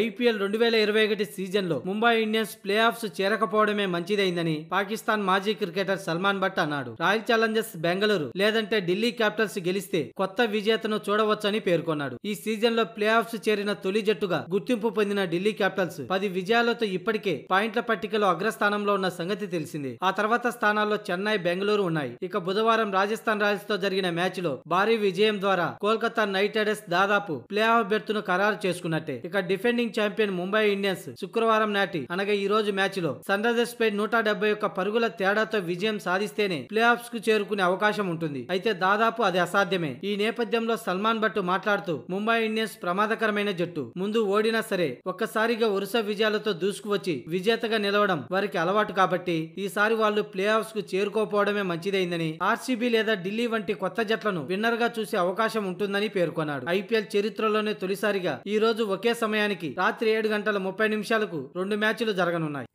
IPL రెండు వేల ఇరవై ఒకటి సీజన్లో ముంబై ఇండియన్స్ ప్లే ఆఫ్స్ చేరకపోవడమే మంచిదైందని పాకిస్తాన్ మాజీ క్రికెటర్ సల్మాన్ భట్ అన్నాడు రాయల్ ఛాలెంజర్స్ బెంగళూరు లేదంటే ఢిల్లీ క్యాపిటల్స్ గెలిస్తే కొత్త విజేతను చూడవచ్చని పేర్కొన్నాడు ఈ సీజన్లో ప్లే ఆఫ్స్ చేరిన తొలి జట్టుగా గుర్తింపు పొందిన ఢిల్లీ క్యాపిటల్స్ పది విజయాలతో ఇప్పటికే పాయింట్ల పట్టికలో అగ్రస్థానంలో ఉన్న సంగతి తెలిసింది ఆ తర్వాత స్థానాల్లో చెన్నై బెంగళూరు ఉన్నాయి ఇక బుధవారం రాజస్థాన్ రాయల్స్ తో జరిగిన మ్యాచ్ లో భారీ విజయం ద్వారా కోల్కతా నైట్ రైడర్స్ దాదాపు ప్లే ఆఫ్ బెర్త్ ను ఖరారు చేసుకున్నట్టే ఇక defend defending champion Mumbai Indians శుక్రవారం నాటి అనగా ఈ రోజు మ్యాచ్ లో సన్ రైజర్స్ పై నూట డెబ్బై ఒక్క పరుగుల తేడాతో విజయం సాధిస్తేనే ప్లే ఆఫ్స్ కు చేరుకునే అవకాశం ఉంటుంది అయితే దాదాపు అది అసాధ్యమే ఈ నేపథ్యంలో సల్మాన్ భట్ మాట్లాడుతూ ముంబై ఇండియన్స్ ప్రమాదకరమైన జట్టు ముందు ఓడినా సరే ఒక్కసారిగా వరుస విజయాలతో దూసుకువచ్చి విజేతగా నిలవడం వారికి అలవాటు కాబట్టి ఈసారి వాళ్ళు ప్లే ఆఫ్స్ కు చేరుకోపోవడమే మంచిదైందని ఆర్సీబీ లేదా ఢిల్లీ వంటి కొత్త జట్లను విన్నర్ గా చూసే అవకాశం ఉంటుందని పేర్కొన్నాడు ఐపీఎల్ చరిత్రలోనే తొలిసారిగా ఈ రోజు ఒకే సమయానికి రాత్రి ఏడు గంటల ముప్పై నిమిషాలకు రెండు మ్యాచ్లు జరగనున్నాయి